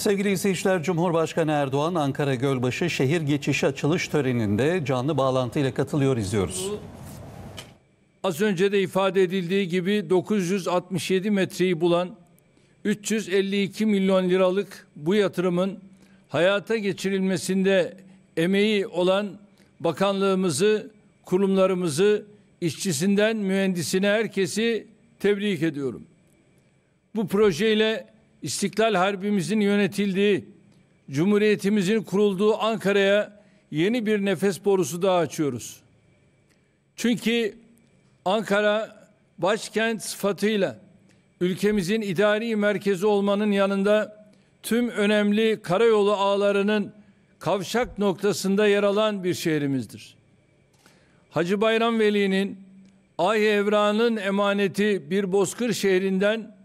Sevgili izleyiciler, Cumhurbaşkanı Erdoğan Ankara Gölbaşı şehir geçişi açılış töreninde canlı bağlantıyla katılıyor izliyoruz. Az önce de ifade edildiği gibi 967 metreyi bulan 352 milyon liralık bu yatırımın hayata geçirilmesinde emeği olan bakanlığımızı, kurumlarımızı, işçisinden mühendisine herkesi tebrik ediyorum. Bu projeyle İstiklal Harbimizin yönetildiği, Cumhuriyetimizin kurulduğu Ankara'ya yeni bir nefes borusu daha açıyoruz. Çünkü Ankara başkent sıfatıyla ülkemizin idari merkezi olmanın yanında tüm önemli karayolu ağlarının kavşak noktasında yer alan bir şehrimizdir. Hacı Bayram Veli'nin Ay Evra'nın emaneti bir bozkır şehrinden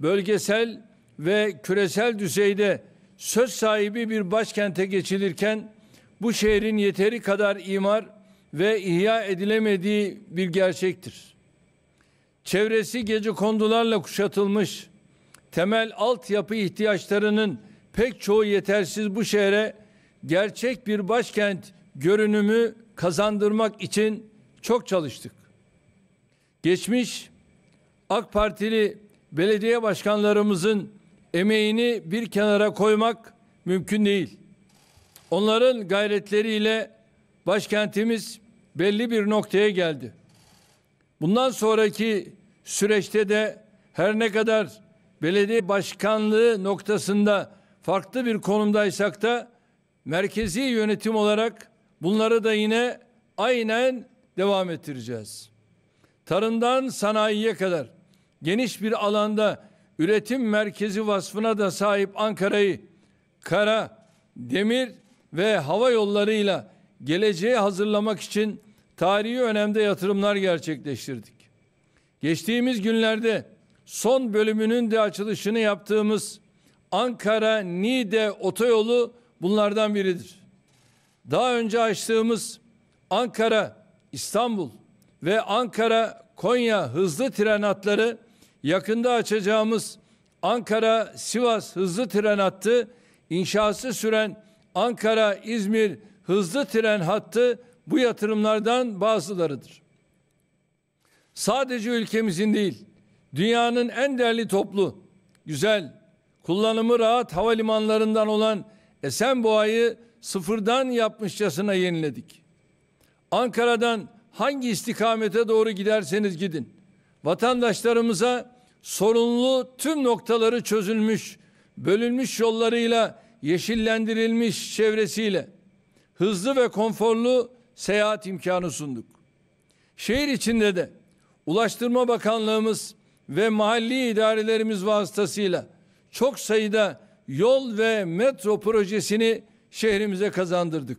bölgesel ve küresel düzeyde söz sahibi bir başkente geçilirken bu şehrin yeteri kadar imar ve ihya edilemediği bir gerçektir. Çevresi gece kondularla kuşatılmış, temel altyapı ihtiyaçlarının pek çoğu yetersiz bu şehre gerçek bir başkent görünümü kazandırmak için çok çalıştık. Geçmiş AK Partili belediye başkanlarımızın emeğini bir kenara koymak mümkün değil. Onların gayretleriyle başkentimiz belli bir noktaya geldi. Bundan sonraki süreçte de her ne kadar belediye başkanlığı noktasında farklı bir konumdaysak da merkezi yönetim olarak bunları da yine aynen devam ettireceğiz. Tarımdan sanayiye kadar geniş bir alanda üretim merkezi vasfına da sahip Ankara'yı kara, demir ve hava yollarıyla geleceğe hazırlamak için tarihi önemde yatırımlar gerçekleştirdik. Geçtiğimiz günlerde son bölümünün de açılışını yaptığımız Ankara Niğde otoyolu bunlardan biridir. Daha önce açtığımız Ankara İstanbul ve Ankara Konya hızlı tren hatları yakında açacağımız Ankara-Sivas hızlı tren hattı, inşası süren Ankara-İzmir hızlı tren hattı bu yatırımlardan bazılarıdır. Sadece ülkemizin değil, dünyanın en değerli toplu, güzel, kullanımı rahat havalimanlarından olan Esenboğa'yı sıfırdan yapmışçasına yeniledik. Ankara'dan hangi istikamete doğru giderseniz gidin, vatandaşlarımıza sorunlu tüm noktaları çözülmüş, bölünmüş yollarıyla, yeşillendirilmiş çevresiyle hızlı ve konforlu seyahat imkanı sunduk. Şehir içinde de Ulaştırma Bakanlığımız ve mahalli idarelerimiz vasıtasıyla çok sayıda yol ve metro projesini şehrimize kazandırdık.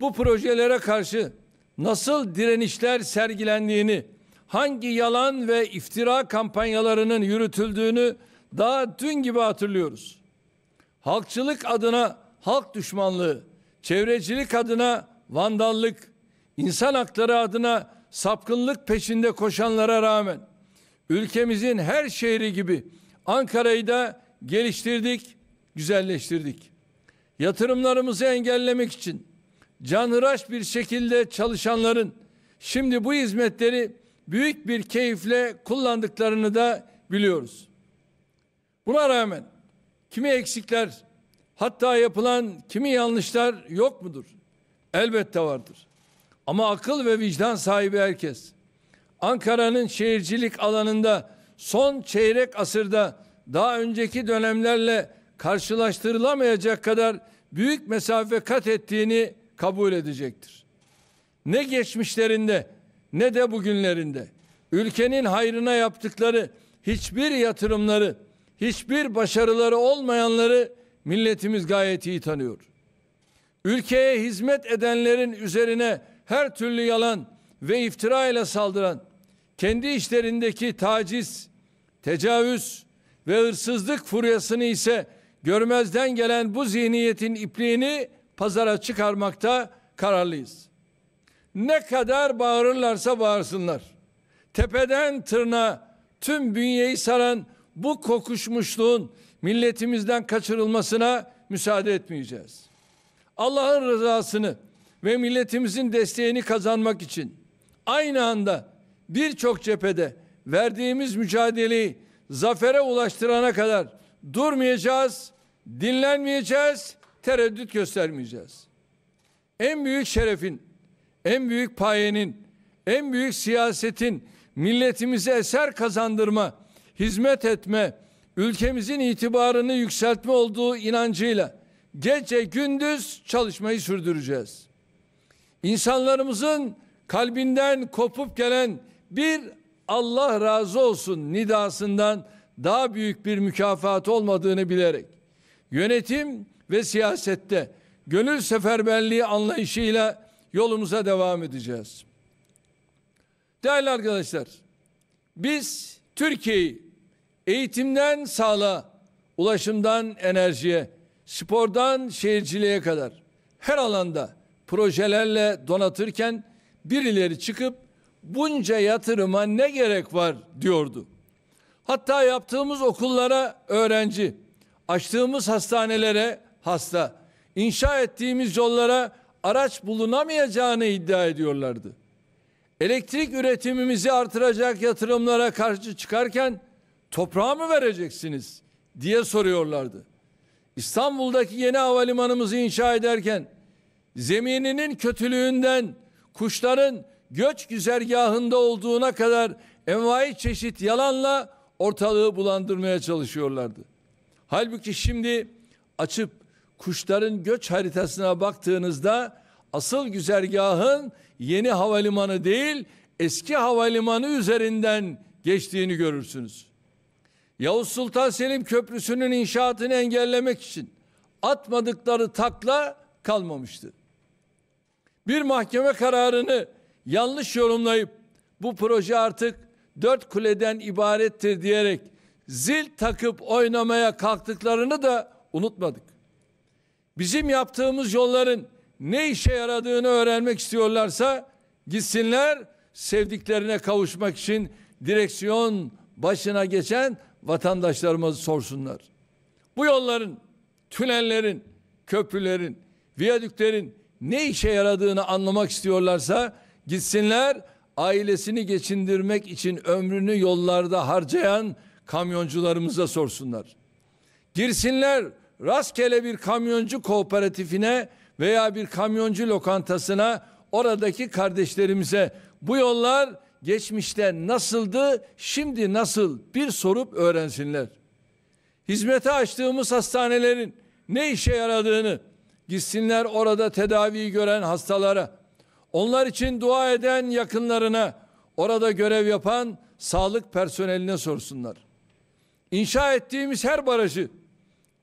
Bu projelere karşı nasıl direnişler sergilendiğini hangi yalan ve iftira kampanyalarının yürütüldüğünü daha dün gibi hatırlıyoruz. Halkçılık adına halk düşmanlığı, çevrecilik adına vandallık, insan hakları adına sapkınlık peşinde koşanlara rağmen ülkemizin her şehri gibi Ankara'yı da geliştirdik, güzelleştirdik. Yatırımlarımızı engellemek için canhıraş bir şekilde çalışanların şimdi bu hizmetleri büyük bir keyifle kullandıklarını da biliyoruz. Buna rağmen kimi eksikler, hatta yapılan kimi yanlışlar yok mudur? Elbette vardır. Ama akıl ve vicdan sahibi herkes Ankara'nın şehircilik alanında son çeyrek asırda daha önceki dönemlerle karşılaştırılamayacak kadar büyük mesafe kat ettiğini kabul edecektir. Ne geçmişlerinde ne de bugünlerinde ülkenin hayrına yaptıkları hiçbir yatırımları, hiçbir başarıları olmayanları milletimiz gayet iyi tanıyor. Ülkeye hizmet edenlerin üzerine her türlü yalan ve iftira ile saldıran, kendi işlerindeki taciz, tecavüz ve hırsızlık furyasını ise görmezden gelen bu zihniyetin ipliğini pazara çıkarmakta kararlıyız. Ne kadar bağırırlarsa bağırsınlar. Tepeden tırnağa tüm bünyeyi saran bu kokuşmuşluğun milletimizden kaçırılmasına müsaade etmeyeceğiz. Allah'ın rızasını ve milletimizin desteğini kazanmak için aynı anda birçok cephede verdiğimiz mücadeleyi zafere ulaştırana kadar durmayacağız, dinlenmeyeceğiz, tereddüt göstermeyeceğiz. En büyük şerefin en büyük payenin, en büyük siyasetin milletimize eser kazandırma, hizmet etme, ülkemizin itibarını yükseltme olduğu inancıyla gece gündüz çalışmayı sürdüreceğiz. İnsanlarımızın kalbinden kopup gelen bir Allah razı olsun nidasından daha büyük bir mükafat olmadığını bilerek yönetim ve siyasette gönül seferberliği anlayışıyla yolumuza devam edeceğiz. Değerli arkadaşlar, biz Türkiye'yi eğitimden sağlığa, ulaşımdan enerjiye, spordan şehirciliğe kadar her alanda projelerle donatırken birileri çıkıp bunca yatırıma ne gerek var diyordu. Hatta yaptığımız okullara öğrenci, açtığımız hastanelere hasta, inşa ettiğimiz yollara araç bulunamayacağını iddia ediyorlardı. Elektrik üretimimizi artıracak yatırımlara karşı çıkarken toprağa mı vereceksiniz diye soruyorlardı. İstanbul'daki yeni havalimanımızı inşa ederken zemininin kötülüğünden kuşların göç güzergahında olduğuna kadar envai çeşit yalanla ortalığı bulandırmaya çalışıyorlardı. Halbuki şimdi açıp kuşların göç haritasına baktığınızda asıl güzergahın yeni havalimanı değil eski havalimanı üzerinden geçtiğini görürsünüz. Yavuz Sultan Selim Köprüsü'nün inşaatını engellemek için atmadıkları takla kalmamıştı. Bir mahkeme kararını yanlış yorumlayıp bu proje artık dört kuleden ibarettir diyerek zil takıp oynamaya kalktıklarını da unutmadık bizim yaptığımız yolların ne işe yaradığını öğrenmek istiyorlarsa gitsinler sevdiklerine kavuşmak için direksiyon başına geçen vatandaşlarımızı sorsunlar. Bu yolların, tünellerin, köprülerin, viyadüklerin ne işe yaradığını anlamak istiyorlarsa gitsinler ailesini geçindirmek için ömrünü yollarda harcayan kamyoncularımıza sorsunlar. Girsinler rastgele bir kamyoncu kooperatifine veya bir kamyoncu lokantasına oradaki kardeşlerimize bu yollar geçmişte nasıldı, şimdi nasıl bir sorup öğrensinler. Hizmete açtığımız hastanelerin ne işe yaradığını gitsinler orada tedavi gören hastalara, onlar için dua eden yakınlarına, orada görev yapan sağlık personeline sorsunlar. İnşa ettiğimiz her barajı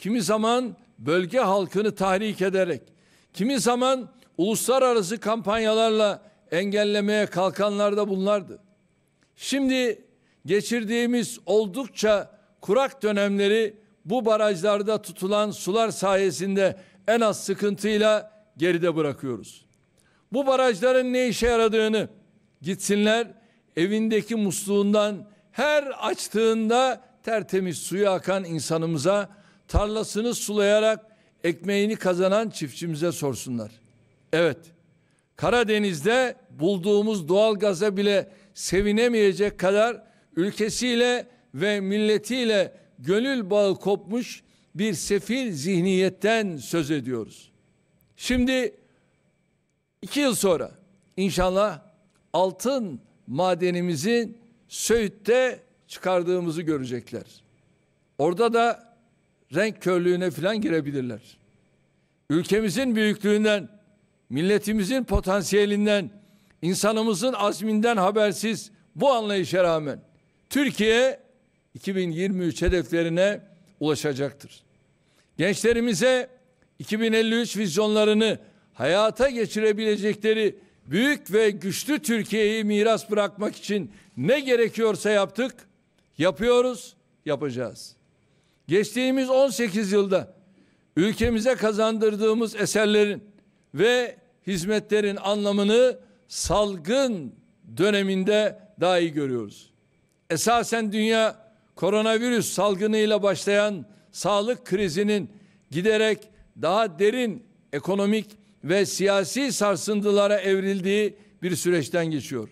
kimi zaman bölge halkını tahrik ederek, kimi zaman uluslararası kampanyalarla engellemeye kalkanlar da bunlardı. Şimdi geçirdiğimiz oldukça kurak dönemleri bu barajlarda tutulan sular sayesinde en az sıkıntıyla geride bırakıyoruz. Bu barajların ne işe yaradığını gitsinler evindeki musluğundan her açtığında tertemiz suyu akan insanımıza tarlasını sulayarak ekmeğini kazanan çiftçimize sorsunlar. Evet, Karadeniz'de bulduğumuz doğal gaza bile sevinemeyecek kadar ülkesiyle ve milletiyle gönül bağı kopmuş bir sefil zihniyetten söz ediyoruz. Şimdi iki yıl sonra inşallah altın madenimizin Söğüt'te çıkardığımızı görecekler. Orada da renk körlüğüne falan girebilirler. Ülkemizin büyüklüğünden, milletimizin potansiyelinden, insanımızın azminden habersiz bu anlayışa rağmen Türkiye 2023 hedeflerine ulaşacaktır. Gençlerimize 2053 vizyonlarını hayata geçirebilecekleri büyük ve güçlü Türkiye'yi miras bırakmak için ne gerekiyorsa yaptık, yapıyoruz, yapacağız geçtiğimiz 18 yılda ülkemize kazandırdığımız eserlerin ve hizmetlerin anlamını salgın döneminde daha iyi görüyoruz. Esasen dünya koronavirüs salgınıyla başlayan sağlık krizinin giderek daha derin ekonomik ve siyasi sarsıntılara evrildiği bir süreçten geçiyor.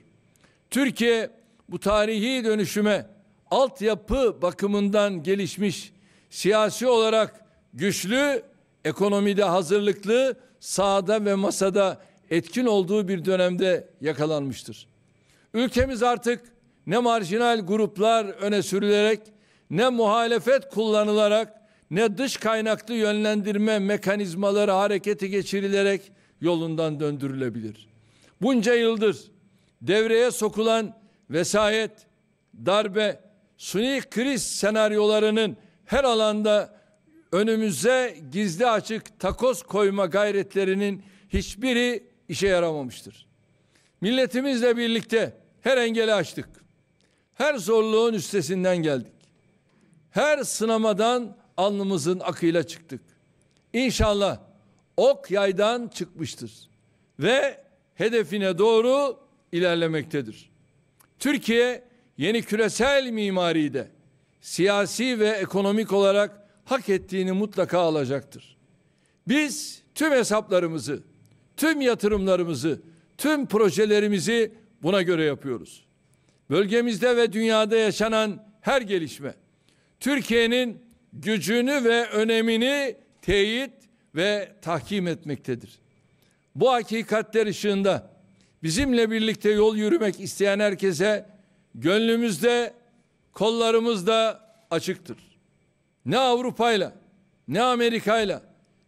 Türkiye bu tarihi dönüşüme altyapı bakımından gelişmiş siyasi olarak güçlü, ekonomide hazırlıklı, sahada ve masada etkin olduğu bir dönemde yakalanmıştır. Ülkemiz artık ne marjinal gruplar öne sürülerek, ne muhalefet kullanılarak, ne dış kaynaklı yönlendirme mekanizmaları harekete geçirilerek yolundan döndürülebilir. Bunca yıldır devreye sokulan vesayet, darbe, suni kriz senaryolarının her alanda önümüze gizli açık takoz koyma gayretlerinin hiçbiri işe yaramamıştır. Milletimizle birlikte her engeli açtık. Her zorluğun üstesinden geldik. Her sınamadan alnımızın akıyla çıktık. İnşallah ok yaydan çıkmıştır ve hedefine doğru ilerlemektedir. Türkiye yeni küresel mimaride siyasi ve ekonomik olarak hak ettiğini mutlaka alacaktır. Biz tüm hesaplarımızı, tüm yatırımlarımızı, tüm projelerimizi buna göre yapıyoruz. Bölgemizde ve dünyada yaşanan her gelişme Türkiye'nin gücünü ve önemini teyit ve tahkim etmektedir. Bu hakikatler ışığında bizimle birlikte yol yürümek isteyen herkese gönlümüzde kollarımız da açıktır. Ne Avrupa'yla, ne Amerika'yla,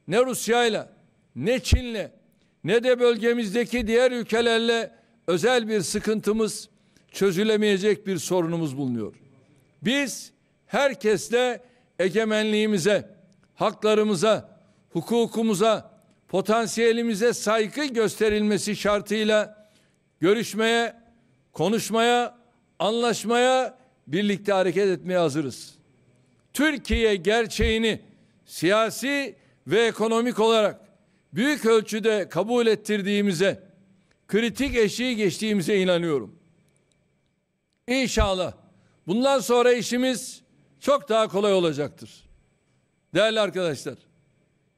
ne Rusya'yla, ne Çin'le, ne de bölgemizdeki diğer ülkelerle özel bir sıkıntımız, çözülemeyecek bir sorunumuz bulunuyor. Biz herkesle egemenliğimize, haklarımıza, hukukumuza, potansiyelimize saygı gösterilmesi şartıyla görüşmeye, konuşmaya, anlaşmaya birlikte hareket etmeye hazırız. Türkiye gerçeğini siyasi ve ekonomik olarak büyük ölçüde kabul ettirdiğimize, kritik eşiği geçtiğimize inanıyorum. İnşallah bundan sonra işimiz çok daha kolay olacaktır. Değerli arkadaşlar,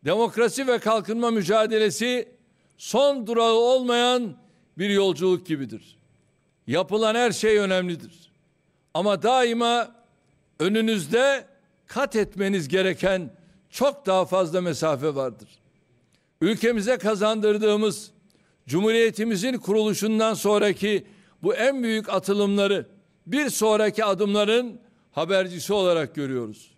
demokrasi ve kalkınma mücadelesi son durağı olmayan bir yolculuk gibidir. Yapılan her şey önemlidir. Ama daima önünüzde kat etmeniz gereken çok daha fazla mesafe vardır. Ülkemize kazandırdığımız Cumhuriyetimizin kuruluşundan sonraki bu en büyük atılımları bir sonraki adımların habercisi olarak görüyoruz.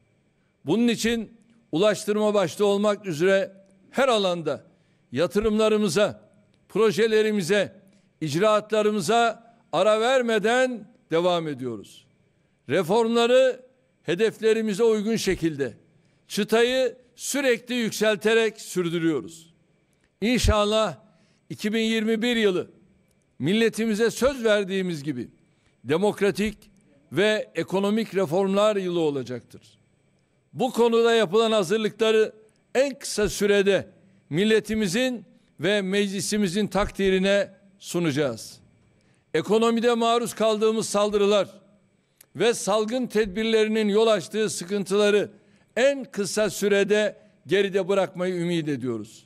Bunun için ulaştırma başta olmak üzere her alanda yatırımlarımıza, projelerimize, icraatlarımıza ara vermeden devam ediyoruz reformları hedeflerimize uygun şekilde çıtayı sürekli yükselterek sürdürüyoruz. İnşallah 2021 yılı milletimize söz verdiğimiz gibi demokratik ve ekonomik reformlar yılı olacaktır. Bu konuda yapılan hazırlıkları en kısa sürede milletimizin ve meclisimizin takdirine sunacağız. Ekonomide maruz kaldığımız saldırılar ve salgın tedbirlerinin yol açtığı sıkıntıları en kısa sürede geride bırakmayı ümit ediyoruz.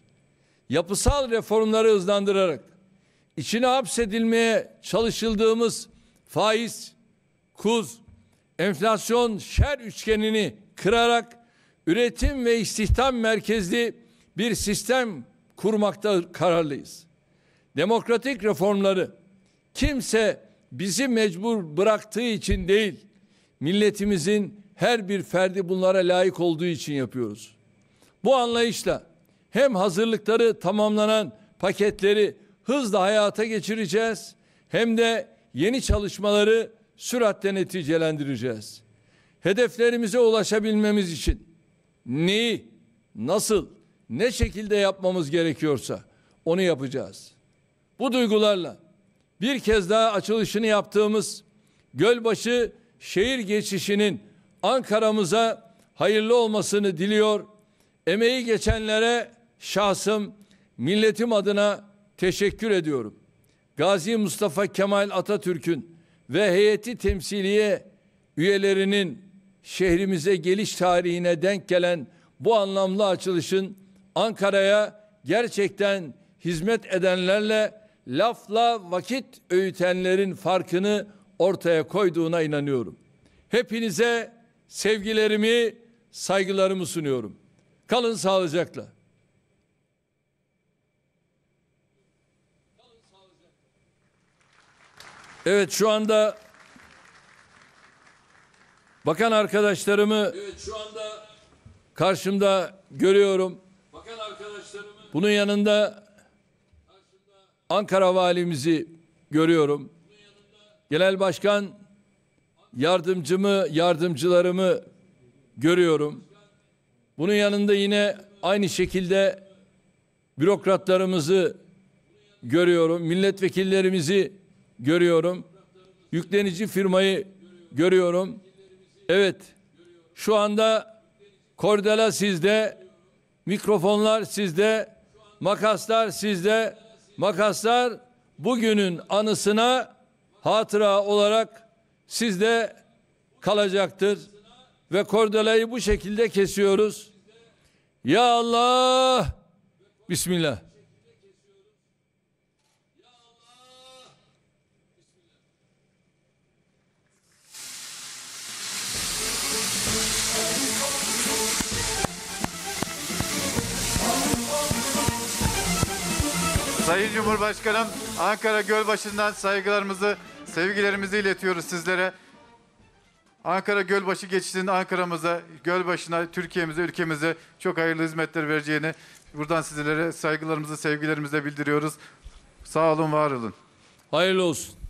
Yapısal reformları hızlandırarak içine hapsedilmeye çalışıldığımız faiz, kuz, enflasyon şer üçgenini kırarak üretim ve istihdam merkezli bir sistem kurmakta kararlıyız. Demokratik reformları kimse bizi mecbur bıraktığı için değil, milletimizin her bir ferdi bunlara layık olduğu için yapıyoruz. Bu anlayışla hem hazırlıkları tamamlanan paketleri hızla hayata geçireceğiz hem de yeni çalışmaları süratle neticelendireceğiz. Hedeflerimize ulaşabilmemiz için neyi, nasıl, ne şekilde yapmamız gerekiyorsa onu yapacağız. Bu duygularla bir kez daha açılışını yaptığımız Gölbaşı şehir geçişinin Ankara'mıza hayırlı olmasını diliyor. Emeği geçenlere şahsım, milletim adına teşekkür ediyorum. Gazi Mustafa Kemal Atatürk'ün ve heyeti temsiliye üyelerinin şehrimize geliş tarihine denk gelen bu anlamlı açılışın Ankara'ya gerçekten hizmet edenlerle lafla vakit öğütenlerin farkını ortaya koyduğuna inanıyorum. Hepinize sevgilerimi, saygılarımı sunuyorum. Kalın sağlıcakla. Evet şu anda bakan arkadaşlarımı evet, şu anda karşımda görüyorum. Bakan arkadaşlarımı bunun yanında Ankara valimizi görüyorum. Genel başkan yardımcımı, yardımcılarımı görüyorum. Bunun yanında yine aynı şekilde bürokratlarımızı görüyorum. Milletvekillerimizi görüyorum. Yüklenici firmayı görüyorum. Evet. Şu anda kordela sizde, mikrofonlar sizde, makaslar sizde, Makaslar bugünün anısına hatıra olarak sizde kalacaktır. Ve kordelayı bu şekilde kesiyoruz. Ya Allah Bismillah. Sayın Cumhurbaşkanım Ankara Gölbaşı'ndan saygılarımızı, sevgilerimizi iletiyoruz sizlere. Ankara Gölbaşı geçişinin Ankara'mıza, Gölbaşı'na, Türkiye'mize, ülkemize çok hayırlı hizmetler vereceğini buradan sizlere saygılarımızı, sevgilerimizi bildiriyoruz. Sağ olun, var olun. Hayırlı olsun.